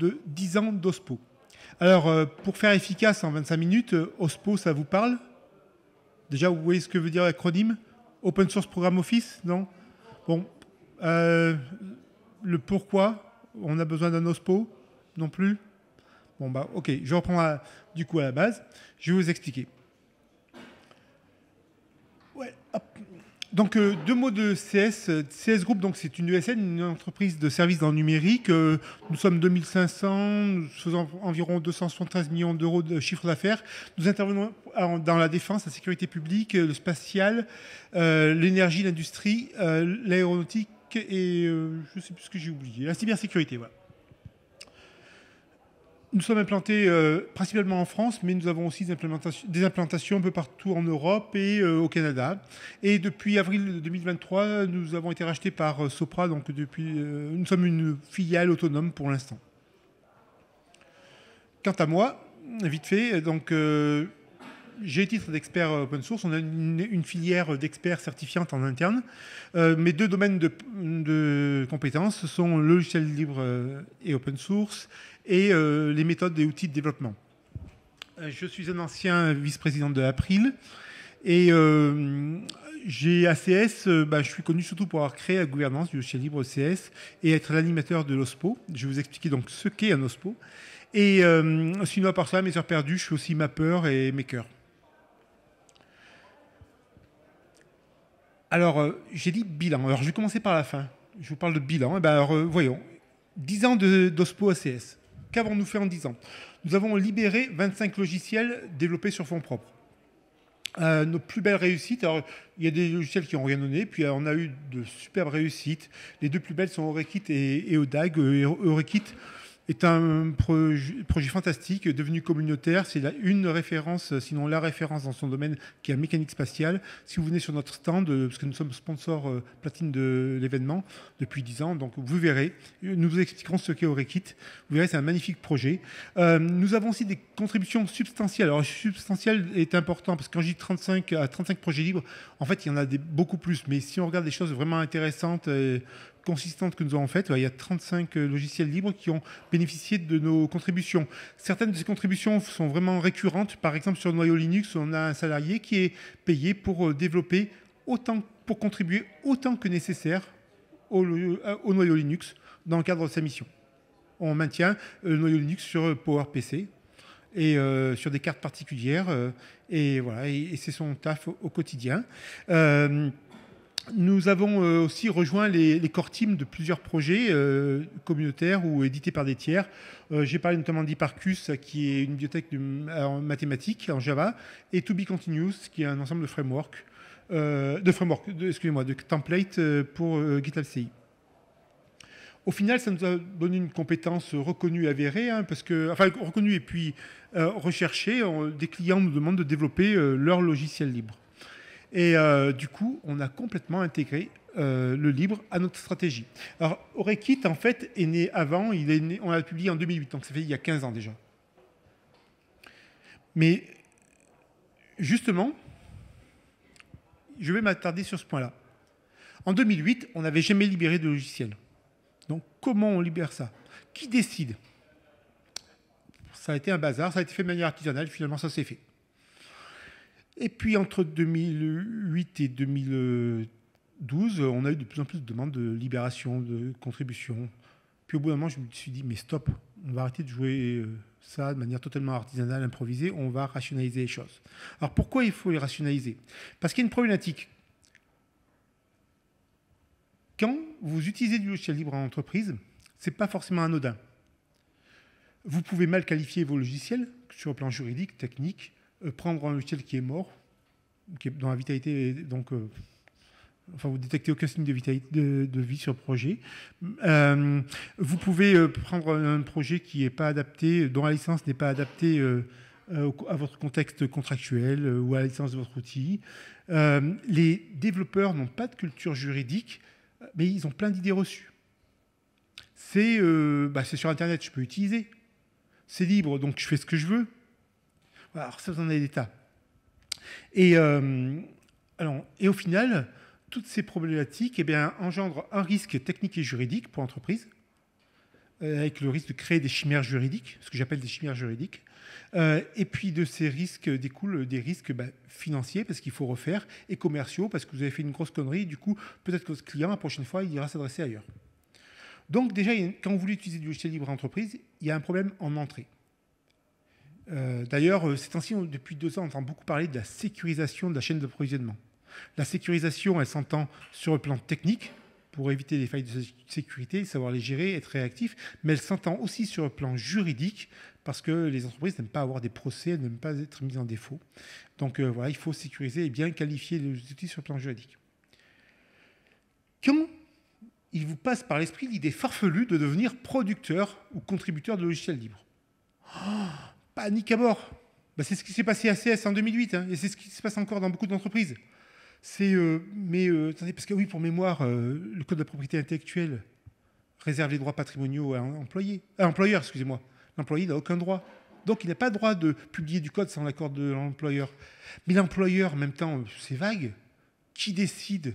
de 10 ans d'OSPO. Alors, euh, pour faire efficace en 25 minutes, euh, OSPO, ça vous parle Déjà, vous voyez ce que veut dire l'acronyme Open Source Program Office Non Bon, euh, le pourquoi on a besoin d'un OSPO Non plus Bon, bah, ok, je reprends du coup à la base. Je vais vous expliquer. Donc euh, deux mots de CS. CS Group, donc c'est une ESN, une entreprise de services dans le numérique. Euh, nous sommes 2500, nous faisons environ 273 millions d'euros de chiffre d'affaires. Nous intervenons dans la défense, la sécurité publique, euh, le spatial, l'énergie, l'industrie, l'aéronautique et je ne sais plus ce que j'ai oublié, la cybersécurité. Voilà. Nous sommes implantés euh, principalement en France, mais nous avons aussi des implantations, un peu partout en Europe et euh, au Canada. Et depuis avril 2023, nous avons été rachetés par euh, Sopra, donc depuis, nous sommes une filiale autonome pour l'instant. Quant à moi, vite fait, donc j'ai titre d'expert open source, on a une, filière d'experts certifiantes en interne. mes deux domaines de, compétences sont le logiciel libre et open source et euh, les méthodes et outils de développement. Euh, je suis un ancien vice-président de April et euh, j'ai ACS, bah, je suis connu surtout pour avoir créé la gouvernance du logiciel libre CS et être l'animateur de l'OSPO. Je vais vous expliquer donc ce qu'est un OSPO. Et sinon, à part cela, mes heures perdues, je suis aussi mappeur et maker. Alors, j'ai dit bilan. Alors, je vais commencer par la fin. Je vous parle de bilan. Eh ben, alors, voyons. 10 ans d'OSPO ACS. Qu'avons-nous fait en 10 ans Nous avons libéré 25 logiciels développés sur fonds propres. Euh, nos plus belles réussites, alors il y a des logiciels qui n'ont rien donné, puis euh, on a eu de superbes réussites. Les deux plus belles sont Orekit et, et Odag. Euh, est un projet, fantastique devenu communautaire. C'est une référence, sinon la référence dans son domaine, qui est la mécanique spatiale. Si vous venez sur notre stand, euh, parce que nous sommes sponsors euh, platine de l'événement depuis 10 ans, donc vous verrez. Euh, nous vous expliquerons ce qu'est Orekit. Vous verrez, c'est un magnifique projet. nous avons aussi des contributions substantielles. Alors, substantielle est important parce que quand je dis 35 à 35 projets libres, en fait, il y en a beaucoup plus. Mais si on regarde des choses vraiment intéressantes, consistante que nous avons faite, il y a 35 euh, logiciels libres qui ont bénéficié de nos contributions. Certaines de ces contributions sont vraiment récurrentes. Par exemple, sur noyau Linux, on a un salarié qui est payé pour euh, développer autant, pour contribuer autant que nécessaire euh, au, noyau Linux dans le cadre de sa mission. On maintient le noyau Linux sur PowerPC et sur des cartes particulières. et voilà, et, c'est son taf au, quotidien. Nous avons euh, aussi rejoint les, core teams de plusieurs projets euh, communautaires ou édités par des tiers. Euh, j'ai parlé notamment d'Hyparcus, qui est une bibliothèque en mathématiques, en Java, et To Be Continuous, qui est un ensemble de framework, de framework, excusez-moi, de templates pour GitLab CI. Au final, ça nous a donné une compétence reconnue, avérée, hein, parce que, enfin reconnue et puis recherchée. des clients nous demandent de développer leur logiciel libre. Et euh, du coup, on a complètement intégré euh, le libre à notre stratégie. Alors, Orekit, en fait, est né avant, il est on l'a publié en 2008, donc ça fait il y a 15 ans déjà. Mais justement, je vais m'attarder sur ce point-là. En 2008, on n'avait jamais libéré de logiciel. Donc, comment on libère ça Qui décide Ça a été un bazar, ça a été fait de manière artisanale, finalement, ça s'est fait. Et puis entre 2008 et 2012, on a eu de plus en plus de demandes de libération, de contributions. Puis au bout d'un moment, je me suis dit, mais stop, on va arrêter de jouer euh, ça de manière totalement artisanale, improvisée, on va rationaliser les choses. Alors pourquoi il faut les rationaliser Parce qu'il y a une problématique. Quand vous utilisez du logiciel libre en entreprise, ce n'est pas forcément anodin. Vous pouvez mal qualifier vos logiciels sur le plan juridique, technique, euh, prendre un logiciel qui est mort, qui dans la vitalité, donc euh, enfin vous détectez aucun signe de, vitalité, de, vie sur le projet. Euh, vous pouvez prendre un projet qui n'est pas adapté, dont la licence n'est pas adaptée à votre contexte contractuel ou à la licence de votre outil. les développeurs n'ont pas de culture juridique, mais ils ont plein d'idées reçues. C'est bah, sur Internet, je peux utiliser. C'est libre, donc je fais ce que je veux. Alors, ça, vous en avez des tas. Et, euh, alors, et au final, toutes ces problématiques eh bien, engendrent un risque technique et juridique pour l'entreprise, euh, avec le risque de créer des chimères juridiques, ce que j'appelle des chimères juridiques. Euh, et puis de ces risques découlent des risques bah, financiers parce qu'il faut refaire et commerciaux parce que vous avez fait une grosse connerie. Du coup, peut-être que ce client, la prochaine fois, il ira s'adresser ailleurs. Donc déjà, quand vous voulez utiliser du logiciel libre à entreprise, il y a un problème en entrée. Euh, d'ailleurs, euh, c'est ainsi ci depuis deux ans, on entend beaucoup parler de la sécurisation de la chaîne d'approvisionnement. La sécurisation, elle s'entend sur le plan technique, pour éviter les failles de sécurité, savoir les gérer, être réactif, mais elle s'entend aussi sur le plan juridique, parce que les entreprises n'aiment pas avoir des procès, elles n'aiment pas être mises en défaut. Donc euh, voilà, il faut sécuriser et bien qualifier les outils sur le plan juridique. Quand il vous passe par l'esprit l'idée farfelue de devenir producteur ou contributeur de logiciels libres panique à bord. Bah, c'est ce qui s'est passé à CS en 2008, hein, et c'est ce qui se passe encore dans beaucoup d'entreprises. C'est, euh, mais euh, parce que oui, pour mémoire, euh, le code de la propriété intellectuelle réserve les droits patrimoniaux à un employeur, excusez-moi. L'employé n'a aucun droit. Donc il n'a pas le droit de publier du code sans l'accord de l'employeur. Mais l'employeur, en même temps, c'est vague. Qui décide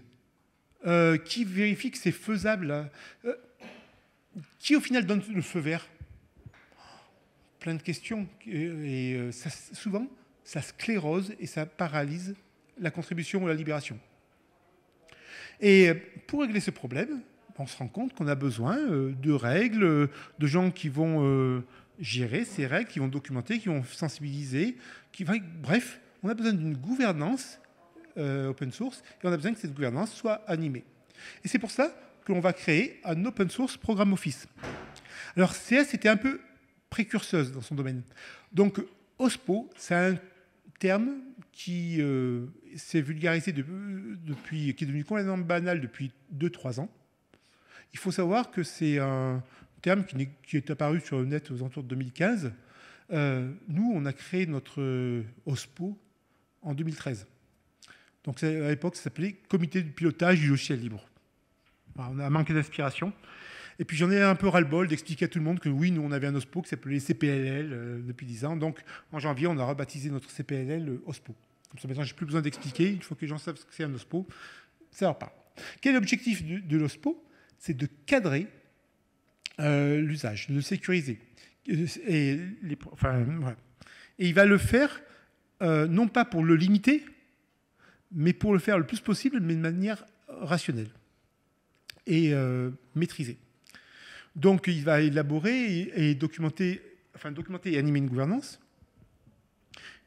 Qui vérifie que c'est faisable hein, Qui au final donne le feu vert plein de questions. Et euh, souvent, ça sclérose et ça paralyse la contribution ou la libération. Et euh, pour régler ce problème, on se rend compte qu'on a besoin euh, de règles, de gens qui vont gérer ces règles, qui vont documenter, qui vont sensibiliser, qui bref, on a besoin d'une gouvernance open source et on a besoin que cette gouvernance soit animée. Et c'est pour ça que l'on va créer un open source programme Office. Alors CS était un peu précurseuse dans son domaine. Donc, OSPO, c'est un terme qui euh, s'est vulgarisé depuis, qui est devenu complètement banal depuis 2-3 ans. Il faut savoir que c'est un terme qui est, qui, est apparu sur le net aux alentours de 2015. Euh, nous, on a créé notre OSPO en 2013. Donc à l'époque, ça s'appelait Comité de pilotage du logiciel libre. on a manqué d'inspiration. Et puis j'en ai un peu ras-le-bol d'expliquer à tout le monde que oui, nous on avait un OSPO qui s'appelait CPLL euh, depuis 10 ans. Donc en janvier, on a rebaptisé notre CPLL le euh, OSPO. Comme ça maintenant, je n'ai plus besoin d'expliquer. Il faut que les gens savent ce que c'est un OSPO. Ça leur parle. Quel est l'objectif de, l'OSPO C'est de cadrer euh, l'usage, de le sécuriser. Et, il va le faire non pas pour le limiter, mais pour le faire le plus possible, mais de manière rationnelle et maîtrisée. Donc il va élaborer et, documenter, enfin documenter et animer une gouvernance.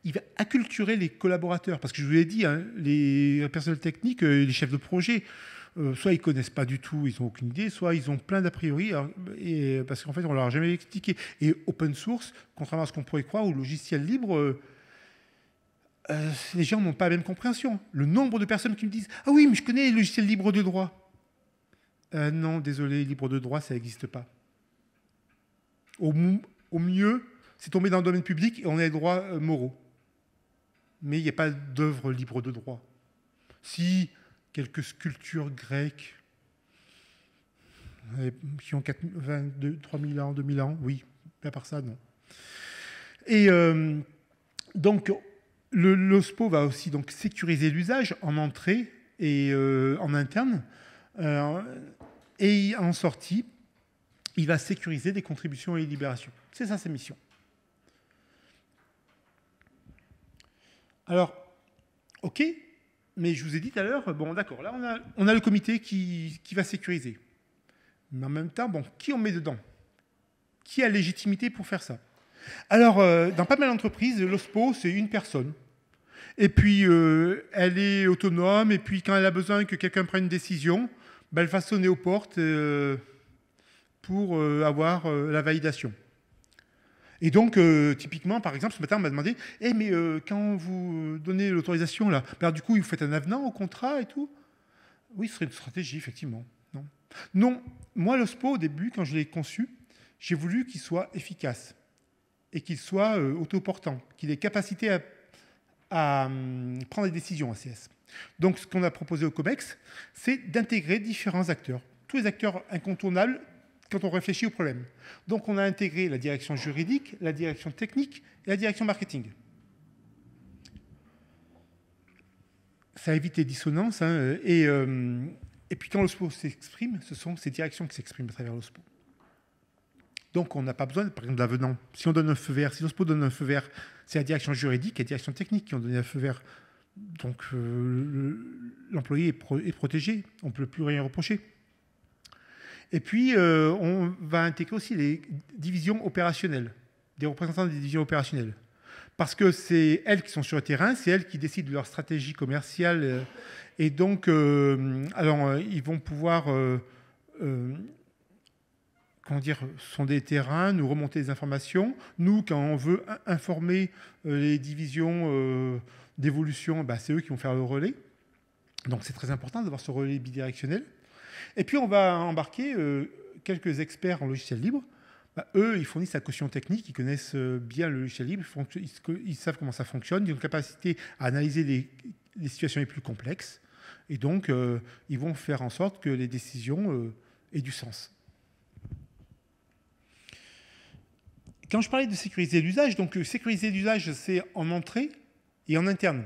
Il va acculturer les collaborateurs, parce que je vous l'ai dit, hein, les personnels techniques, euh, les chefs de projet, euh, soit ils connaissent pas du tout, ils n'ont aucune idée, soit ils ont plein d'a priori, hein, euh, parce qu'en fait on leur a jamais expliqué. Et open source, contrairement à ce qu'on pourrait croire, ou logiciel libre, les gens n'ont pas la même compréhension. Le nombre de personnes qui me disent Ah oui, mais je connais les logiciels libres de droit. Euh, non, désolé, libre de droit, ça n'existe pas. Au, mieux, c'est tombé dans le domaine public et on a les droits euh, moraux. Mais il n'y a pas d'œuvre libre de droit. Si quelques sculptures grecques euh, qui ont 4, 22, 3000 ans, 2000 ans, oui, à part ça, non. Et donc, l'OSPO va aussi donc sécuriser l'usage en entrée et en interne euh, et en sortie, il va sécuriser des contributions et des libérations. C'est ça sa mission. Alors, ok, mais je vous ai dit tout à l'heure, bon d'accord, là on a, le comité qui, va sécuriser. Mais en même temps, bon, qui on met dedans Qui a légitimité pour faire ça Alors, euh, dans pas mal d'entreprises, l'OSPO, c'est une personne. Et puis, euh, elle est autonome, et puis quand elle a besoin que quelqu'un prenne une décision, elle va aux portes euh, pour euh, avoir euh, la validation. Et donc, typiquement, par exemple, ce matin, on m'a demandé Eh, mais quand vous donnez l'autorisation, là, ben, du coup, vous faites un avenant au contrat et tout Oui, ce serait une stratégie, effectivement. Non, non moi, l'OSPO, au début, quand je l'ai conçu, j'ai voulu qu'il soit efficace et qu'il soit autoportant, qu'il ait capacité à, hum, prendre des décisions à CS. Donc ce qu'on a proposé au COMEX, c'est d'intégrer différents acteurs, tous les acteurs incontournables quand on réfléchit au problème. Donc on a intégré la direction juridique, la direction technique et la direction marketing. Ça évite les dissonances. Hein, euh, et, puis quand l'OSPO s'exprime, ce sont ces directions qui s'expriment à travers l'OSPO. Donc on n'a pas besoin, par exemple, d'avenant. Si on donne un feu vert, si l'OSPO donne un feu vert, c'est la direction juridique et la direction technique qui ont donné un feu vert donc euh, l'employé est, protégé, on ne peut plus rien reprocher. Et puis, euh, on va intégrer aussi les divisions opérationnelles, des représentants des divisions opérationnelles parce que c'est elles qui sont sur le terrain, c'est elles qui décident de leur stratégie commerciale. Euh, et donc, alors, ils vont pouvoir, comment dire, sonder des terrains, nous remonter des informations. Nous, quand on veut informer les divisions d'évolution, bah, c'est eux qui vont faire le relais. Donc c'est très important d'avoir ce relais bidirectionnel. Et puis on va embarquer euh, quelques experts en logiciel libre. Bah, eux, ils fournissent la caution technique, ils connaissent euh, bien le logiciel libre, ils, savent comment ça fonctionne, ils ont une capacité à analyser les, situations les plus complexes. Et donc, euh, ils vont faire en sorte que les décisions aient du sens. Quand je parlais de sécuriser l'usage, donc sécuriser l'usage, c'est en entrée, et en interne.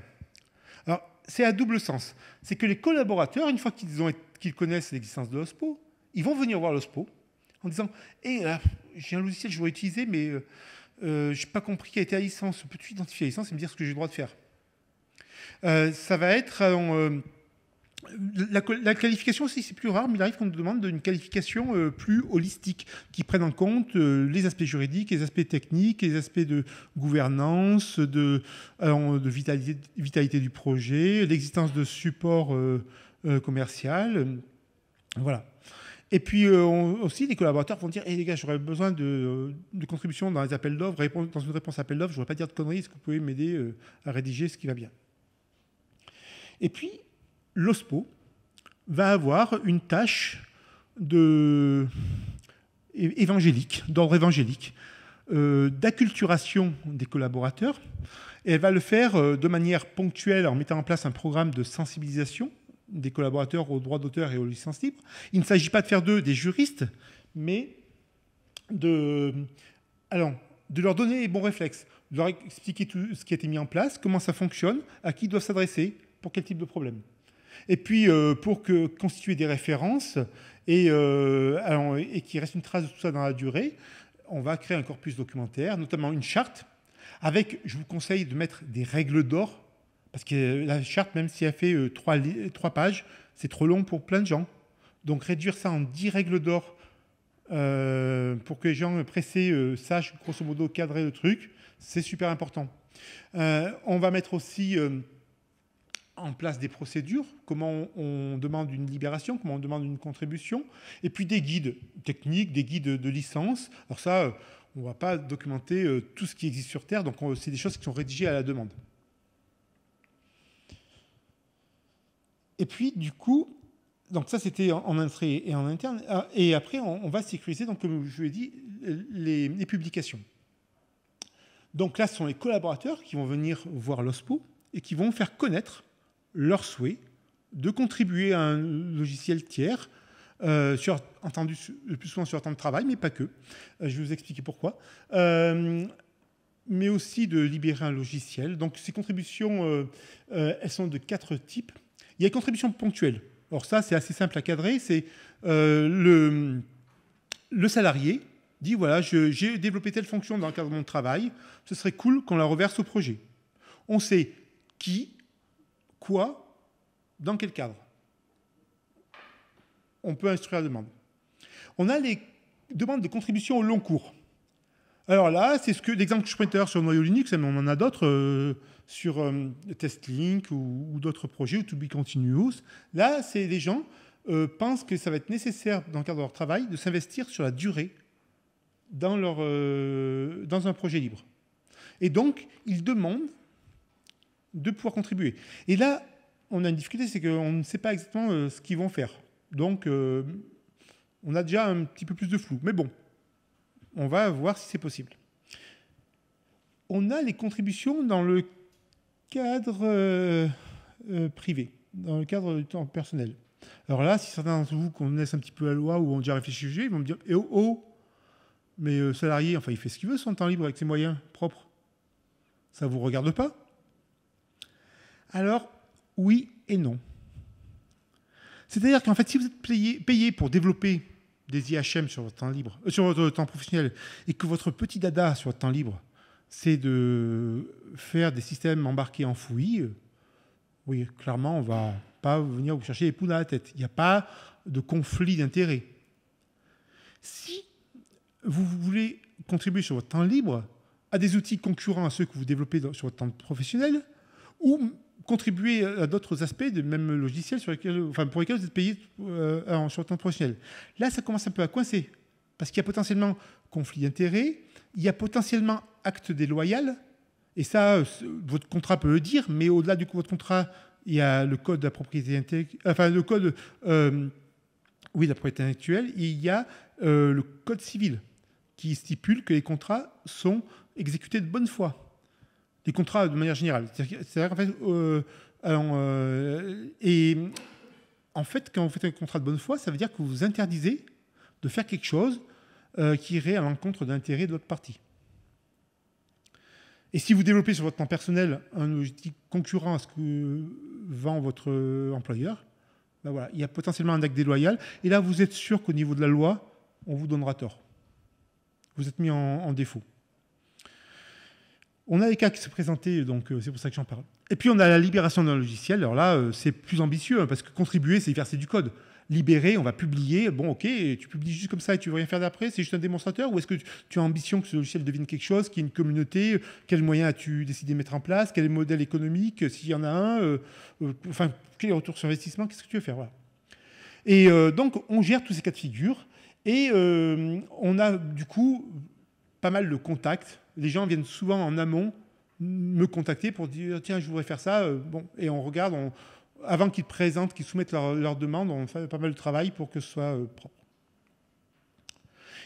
Alors, c'est à double sens. C'est que les collaborateurs, une fois qu'ils, ont, connaissent l'existence de l'OSPO, ils vont venir voir l'OSPO en disant hey, « eh, ah, j'ai un logiciel que je voudrais utiliser, mais euh, euh, je n'ai pas compris qui a été à licence. Peux-tu identifier la licence et me dire ce que j'ai le droit de faire euh, Ça va être... La, qualification aussi, c'est plus rare, mais il arrive qu'on nous demande une qualification euh, plus holistique, qui prenne en compte euh, les aspects juridiques, les aspects techniques, les aspects de gouvernance, de, euh, de vitalité, du projet, l'existence de support commercial. Voilà. Et puis aussi, les collaborateurs vont dire Eh les gars, j'aurais besoin de, contributions dans les appels d'offres, dans une réponse à appel d'offres, je ne voudrais pas dire de conneries, est-ce que vous pouvez m'aider à rédiger ce qui va bien Et puis, l'OSPO va avoir une tâche évangélique, d'ordre évangélique, euh, d'acculturation des collaborateurs. Et elle va le faire euh, de manière ponctuelle en mettant en place un programme de sensibilisation des collaborateurs aux droits d'auteur et aux licences libres. Il ne s'agit pas de faire d'eux des juristes, mais de, de leur donner les bons réflexes, de leur expliquer tout ce qui a été mis en place, comment ça fonctionne, à qui ils doivent s'adresser, pour quel type de problème. Et puis, euh, pour constituer des références euh, et, qu'il reste une trace de tout ça dans la durée, on va créer un corpus documentaire, notamment une charte, avec, je vous conseille de mettre des règles d'or, parce que la charte, même si elle fait euh, trois, pages, c'est trop long pour plein de gens. Donc réduire ça en dix règles d'or pour que les gens pressés sachent grosso modo cadrer le truc, c'est super important. on va mettre aussi en place des procédures, comment on, demande une libération, comment on demande une contribution, et puis des guides techniques, des guides de licence. Alors ça, euh, on ne va pas documenter euh, tout ce qui existe sur Terre, donc euh, c'est des choses qui sont rédigées à la demande. Et puis, du coup, donc ça c'était en entrée et en interne, ah, et après on, va sécuriser, donc comme je l'ai dit, les publications. Donc là, ce sont les collaborateurs qui vont venir voir l'OSPO et qui vont faire connaître leur souhait de contribuer à un logiciel tiers, euh, sur, entendu le plus souvent sur temps de travail, mais pas que. Euh, je vais vous expliquer pourquoi. Euh, mais aussi de libérer un logiciel. Donc ces contributions, elles sont de quatre types. Il y a les contributions ponctuelles. Or ça, c'est assez simple à cadrer. C'est le, le salarié dit voilà, j'ai développé telle fonction dans le cadre de mon travail, ce serait cool qu'on la reverse au projet. On sait qui, quoi, dans quel cadre. On peut instruire la demande. On a les demandes de contribution au long cours. Alors là, c'est ce que l'exemple que je l'heure sur noyau Linux, hein, mais on en a d'autres euh, sur euh, TestLink ou, d'autres projets, ou To Be Continuous. Là, c'est les gens euh, pensent que ça va être nécessaire, dans le cadre de leur travail, de s'investir sur la durée dans, leur, dans un projet libre. Et donc, ils demandent de pouvoir contribuer. Et là, on a une difficulté, c'est qu'on ne sait pas exactement euh, ce qu'ils vont faire. Donc, euh, on a déjà un petit peu plus de flou. Mais bon, on va voir si c'est possible. On a les contributions dans le cadre euh, privé, dans le cadre du temps personnel. Alors là, si certains d'entre vous connaissent un petit peu la loi ou ont déjà réfléchi au sujet, ils vont me dire eh oh, oh, mais le salarié, enfin, il fait ce qu'il veut son temps libre avec ses moyens propres. Ça vous regarde pas alors, oui et non. C'est-à-dire qu'en fait, si vous êtes payé, pour développer des IHM sur votre temps libre, euh, sur votre temps professionnel, et que votre petit dada sur votre temps libre, c'est de faire des systèmes embarqués en fouilles, euh, oui, clairement, on ne va pas venir vous chercher les poules dans la tête. Il n'y a pas de conflit d'intérêts. Si vous voulez contribuer sur votre temps libre à des outils concurrents à ceux que vous développez sur votre temps professionnel, ou contribuer à d'autres aspects du même logiciel sur pour lesquels vous êtes payé euh, en temps professionnel. Là, ça commence un peu à coincer, parce qu'il y a potentiellement conflit d'intérêts, il y a potentiellement acte déloyal, et ça, euh, votre contrat peut le dire, mais au-delà du votre contrat, il y a le code de la propriété intellectuelle, enfin, le code, euh, oui, intellectuelle, il y a euh, le code civil qui stipule que les contrats sont exécutés de bonne foi. Des contrats de manière générale. C'est-à-dire qu'en fait, euh, euh, en fait, quand vous faites un contrat de bonne foi, ça veut dire que vous interdisez de faire quelque chose euh, qui irait à l'encontre d'intérêts de votre partie. Et si vous développez sur votre plan personnel un logistique concurrent à ce que vend votre employeur, ben voilà, il y a potentiellement un acte déloyal. Et là, vous êtes sûr qu'au niveau de la loi, on vous donnera tort. Vous êtes mis en défaut. On a cas qui se présentaient, donc euh, c'est pour ça que j'en parle. Et puis on a la libération d'un logiciel. Alors là, euh, c'est plus ambitieux, hein, parce que contribuer, c'est verser du code. Libérer, on va publier. Bon, ok, tu publies juste comme ça et tu veux rien faire d'après, c'est juste un démonstrateur Ou est-ce que tu as ambition que ce logiciel devienne quelque chose, qu'il y ait une communauté Quels moyens as-tu décidé de mettre en place Quel est le modèle économique S'il y en a un euh, Enfin, quel est le retour sur investissement Qu'est-ce que tu veux faire Et donc, on gère tous ces cas de figure. Et on a du coup pas mal de contacts les gens viennent souvent en amont me contacter pour dire tiens, je voudrais faire ça. Euh, bon, et on regarde, avant qu'ils présentent, qu'ils soumettent leur, demande, on fait pas mal de travail pour que ce soit euh, propre.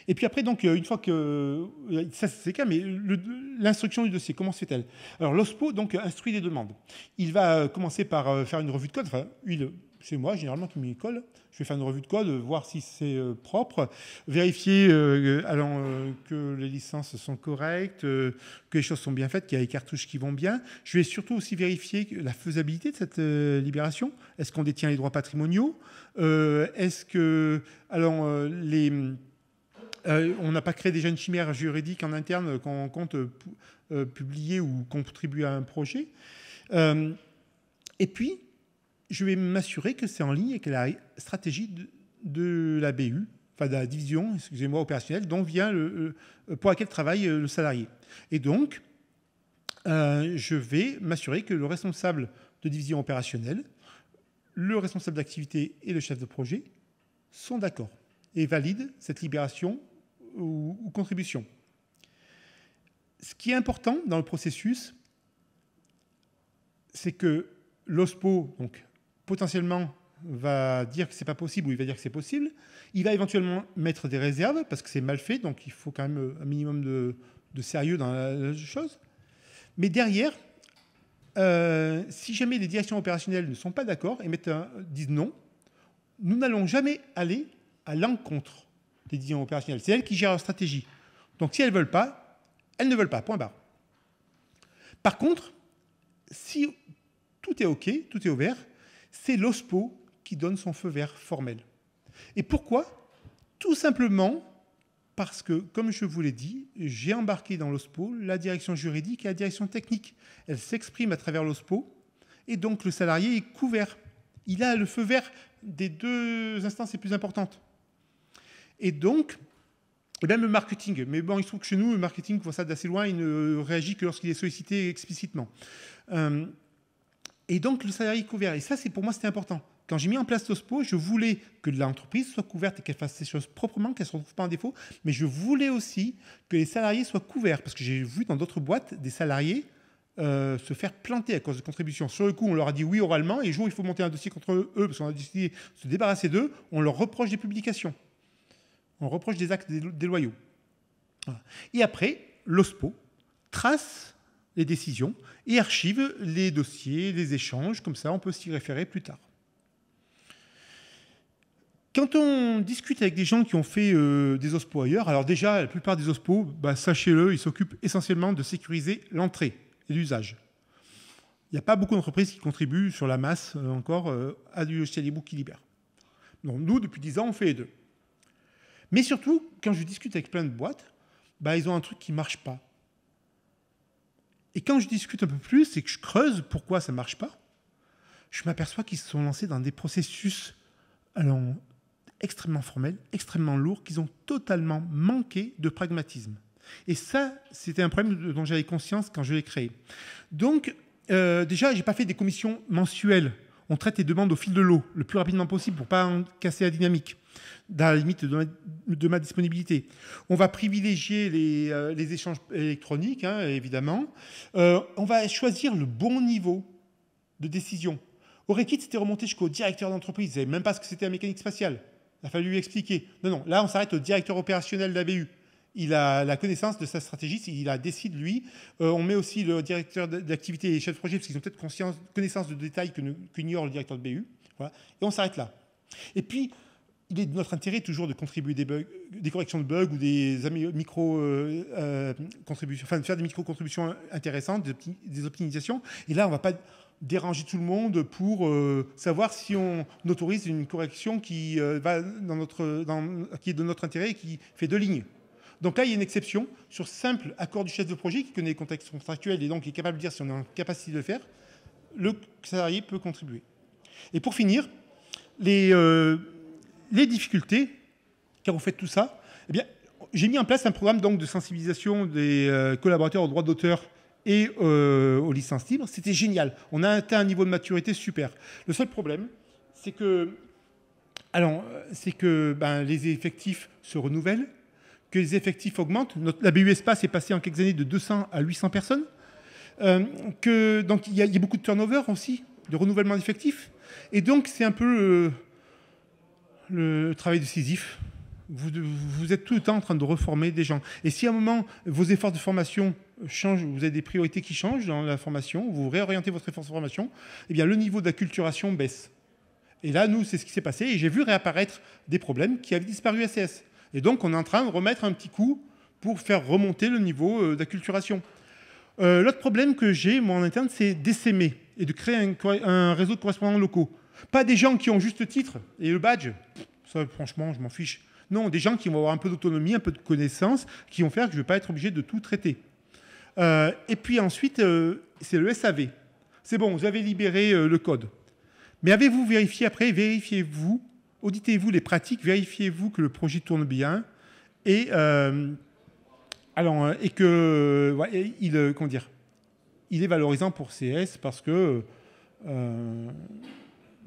Et puis après, donc, euh, une fois que. Ça, c'est le cas, mais l'instruction du dossier, comment se fait-elle Alors, l'OSPO, donc, instruit les demandes. Il va commencer par faire une revue de code, enfin, c'est moi généralement qui m'y colle. Je vais faire une revue de code, voir si c'est euh, propre, vérifier euh, euh, que les licences sont correctes, que les choses sont bien faites, qu'il y a les cartouches qui vont bien. Je vais surtout aussi vérifier la faisabilité de cette libération. Est-ce qu'on détient les droits patrimoniaux Est-ce que alors, les... on n'a pas créé déjà une chimère juridique en interne qu'on compte publier ou contribuer à un projet. et puis, je vais m'assurer que c'est en ligne avec la stratégie de, la BU, enfin de la division, excusez-moi, opérationnelle, dont vient pour laquelle travaille euh, le salarié. Et donc, euh, je vais m'assurer que le responsable de division opérationnelle, le responsable d'activité et le chef de projet sont d'accord et valident cette libération ou contribution. Ce qui est important dans le processus, c'est que l'OSPO, donc potentiellement va dire que c'est pas possible ou il va dire que c'est possible. Il va éventuellement mettre des réserves parce que c'est mal fait, donc il faut quand même euh, un minimum de, sérieux dans la, chose. Mais derrière, euh, si jamais les directions opérationnelles ne sont pas d'accord et mettent disent non, nous n'allons jamais aller à l'encontre des directions opérationnelles. C'est elles qui gèrent leur stratégie. Donc si elles ne veulent pas, elles ne veulent pas, point barre. Par contre, si tout est OK, tout est ouvert, c'est l'OSPO qui donne son feu vert formel. Et pourquoi Tout simplement parce que, comme je vous l'ai dit, j'ai embarqué dans l'OSPO la direction juridique et la direction technique. Elle s'exprime à travers l'OSPO et donc le salarié est couvert. Il a le feu vert des deux instances les plus importantes. Et donc, même eh le marketing. Mais bon, il se trouve que chez nous, le marketing voit ça d'assez loin, il ne réagit que lorsqu'il est sollicité explicitement. Euh, et donc, le salarié est couvert. Et ça, c'est pour moi, c'était important. Quand j'ai mis en place l'OSPO, je voulais que l'entreprise soit couverte et qu'elle fasse ses choses proprement, qu'elle ne se retrouve pas en défaut. Mais je voulais aussi que les salariés soient couverts. Parce que j'ai vu dans d'autres boîtes des salariés euh, se faire planter à cause de contributions. Sur le coup, on leur a dit oui oralement, et le jour il faut monter un dossier contre eux, parce qu'on a décidé de se débarrasser d'eux, on leur reproche des publications. On reproche des actes déloyaux. Et après, l'OSPO trace les décisions et archive les dossiers, les échanges, comme ça on peut s'y référer plus tard. Quand on discute avec des gens qui ont fait euh, des OSPO ailleurs, alors déjà, la plupart des OSPO, bah, sachez-le, ils s'occupent essentiellement de sécuriser l'entrée et l'usage. Il n'y a pas beaucoup d'entreprises qui contribuent sur la masse euh, encore euh, à du logiciel qui libère. nous, depuis 10 ans, on fait les deux. Mais surtout, quand je discute avec plein de boîtes, bah, ils ont un truc qui ne marche pas. Et quand je discute un peu plus et que je creuse pourquoi ça ne marche pas, je m'aperçois qu'ils se sont lancés dans des processus alors, extrêmement formels, extrêmement lourds, qu'ils ont totalement manqué de pragmatisme. Et ça, c'était un problème dont j'avais conscience quand je l'ai créé. Donc, euh, déjà, je n'ai pas fait des commissions mensuelles on traite les demandes au fil de l'eau, le plus rapidement possible pour pas casser la dynamique, dans la limite de ma, disponibilité. On va privilégier les, euh, échanges électroniques, hein, évidemment. Euh, on va choisir le bon niveau de décision. Rekit, c'était remonté jusqu'au directeur d'entreprise. et même pas ce que c'était la mécanique spatiale. Il a fallu lui expliquer. Non, non, là, on s'arrête au directeur opérationnel de la il a la connaissance de sa stratégie, il la décide lui. Euh, on met aussi le directeur d'activité et les chefs de projet, parce qu'ils ont peut-être connaissance de détails qu'ignore le directeur de BU. Et on s'arrête là. Et puis, il est de notre intérêt toujours de contribuer des, des corrections de bugs ou des micro euh, euh, de faire des micro contributions intéressantes, des, optimisations. Et là, on ne va pas déranger tout le monde pour savoir si on autorise une correction qui va dans qui est de notre intérêt et qui fait deux lignes. Donc là, il y a une exception sur simple accord du chef de projet qui connaît les contextes contractuels et donc est capable de dire si on a la capacité de le faire. Le salarié peut contribuer. Et pour finir, euh, les, difficultés, car vous faites tout ça, eh bien, j'ai mis en place un programme donc, de sensibilisation des euh, collaborateurs aux droits d'auteur et euh, aux licences libres. C'était génial. On a atteint un niveau de maturité super. Le seul problème, c'est que, alors, c'est que ben, les effectifs se renouvellent, que les effectifs augmentent. Notre, la BU Espace est passée en quelques années de 200 à 800 personnes. Euh, que, donc il y, a beaucoup de turnover aussi, de renouvellement d'effectifs. Et donc c'est un peu euh, le, travail décisif. Vous, vous, êtes tout le temps en train de reformer des gens. Et si à un moment, vos efforts de formation changent, vous avez des priorités qui changent dans la formation, vous réorientez votre effort de formation, eh bien, le niveau d'acculturation baisse. Et là, nous, c'est ce qui s'est passé. Et j'ai vu réapparaître des problèmes qui avaient disparu à CS. Et donc, on est en train de remettre un petit coup pour faire remonter le niveau euh, d'acculturation. Euh, l'autre problème que j'ai, moi, en interne, c'est d'essaimer et de créer un, réseau de correspondants locaux. Pas des gens qui ont juste titre et le badge. Ça, franchement, je m'en fiche. Non, des gens qui vont avoir un peu d'autonomie, un peu de connaissances, qui vont faire que je ne vais pas être obligé de tout traiter. Euh, et puis ensuite, c'est le SAV. C'est bon, vous avez libéré le code. Mais avez-vous vérifié après, vérifiez-vous auditez-vous les pratiques, vérifiez-vous que le projet tourne bien et, euh, alors, euh, et que il, euh, comment dire, il est valorisant pour CS parce que euh,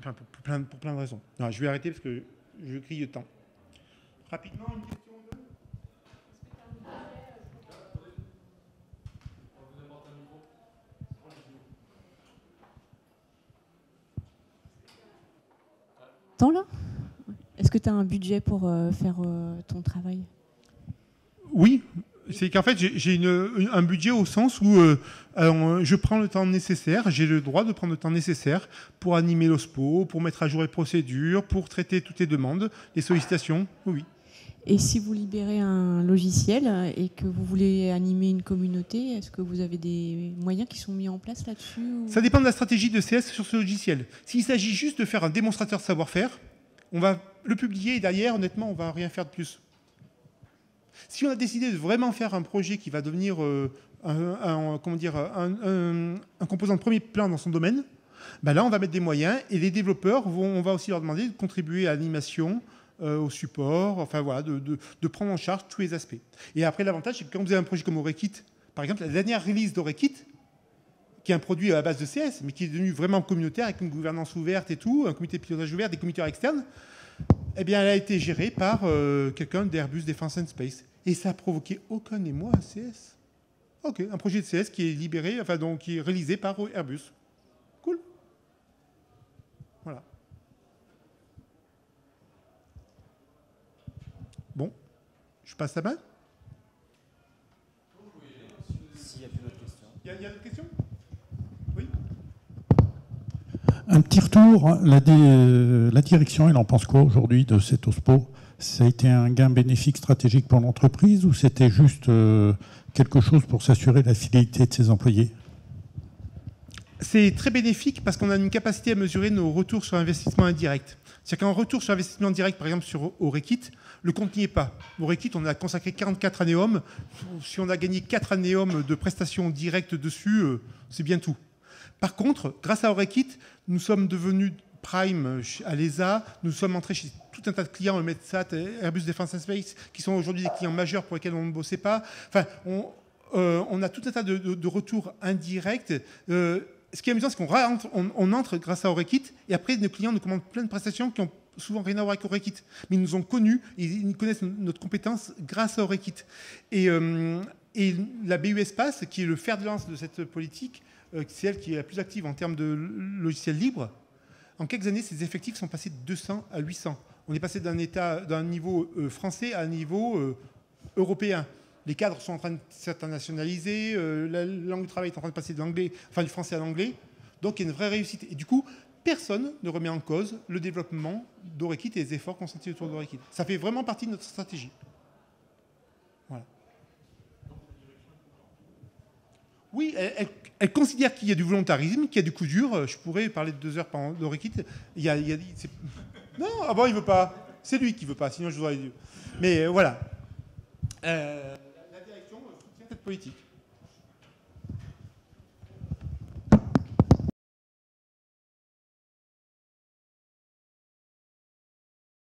pour, plein, pour, plein, de raisons. je vais arrêter parce que je crie de temps. Rapidement, une question de... là est-ce que tu as un budget pour euh, faire euh, ton travail Oui, c'est qu'en fait, j'ai un budget au sens où euh, je prends le temps nécessaire, j'ai le droit de prendre le temps nécessaire pour animer l'OSPO, pour mettre à jour les procédures, pour traiter toutes les demandes, les sollicitations, oui. Et si vous libérez un logiciel et que vous voulez animer une communauté, est-ce que vous avez des moyens qui sont mis en place là-dessus Ça dépend de la stratégie de CS sur ce logiciel. S'il s'agit juste de faire un démonstrateur de savoir-faire, on va le publier et derrière, honnêtement, on va rien faire de plus. Si on a décidé de vraiment faire un projet qui va devenir euh, un, comment dire, un, composant de premier plan dans son domaine, ben là, on va mettre des moyens et les développeurs, vont, on va aussi leur demander de contribuer à l'animation, euh, au support, enfin voilà, de, prendre en charge tous les aspects. Et après, l'avantage, c'est que quand vous avez un projet comme Orekit, par exemple, la dernière release d'Orekit, qui est un produit à la base de CS, mais qui est devenu vraiment communautaire, avec une gouvernance ouverte et tout, un comité de pilotage ouvert, des commiteurs externes, eh bien, elle a été gérée par euh, quelqu'un d'Airbus Defense and Space. Et ça a provoqué aucun émoi à CS. Ok, un projet de CS qui est libéré, enfin donc qui est réalisé par euh, Airbus. Cool. Voilà. Bon, je passe la bas S'il y a d'autres questions. Il a, il y a d'autres questions Un petit retour, euh, la, direction, elle en pense quoi aujourd'hui de cet OSPO Ça a été un gain bénéfique stratégique pour l'entreprise ou c'était juste euh, quelque chose pour s'assurer la fidélité de ses employés c'est très bénéfique parce qu'on a une capacité à mesurer nos retours sur investissement indirect. C'est-à-dire qu'en retour sur investissement direct, par exemple sur Orekit, le compte n'y est pas. Orekit, on a consacré 44 années hommes. Si on a gagné 4 années hommes de prestations directes dessus, euh, c'est bien tout. Par contre, grâce à Orekit, nous sommes devenus Prime à l'ESA, nous sommes entrés chez tout un tas de clients, Metsat, Airbus Defense and Space, qui sont aujourd'hui des clients majeurs pour lesquels on ne bossait pas. Enfin, on, euh, a tout un tas de, retours indirects. Euh, ce qui est amusant, c'est qu'on on, entre grâce à Orekit, et après, nos clients nous commandent plein de prestations qui ont souvent rien à voir avec Orekit. Mais ils nous ont connus, ils connaissent notre compétence grâce à Orekit. Et, euh, et la BU Espace, qui est le fer de lance de cette politique, euh, c'est elle qui est la plus active en termes de logiciels libres. En quelques années, ses effectifs sont passés de 200 à 800. On est passé d'un état, d'un niveau euh, français à un niveau euh, européen. Les cadres sont en train de s'internationaliser, la langue du travail est en train de passer de l'anglais, enfin du français à l'anglais. Donc il y a une vraie réussite. Et du coup, personne ne remet en cause le développement d'Orekit et les efforts consentis autour d'Orekit. Ça fait vraiment partie de notre stratégie. Oui, elle, considère qu'il y a du volontarisme, qu'il y a du coup dur. Euh, je pourrais parler de deux heures par le Il y il ne non, ah il veut pas. C'est lui qui veut pas, sinon je vous aurais Mais euh, voilà. Euh, la direction soutient cette politique.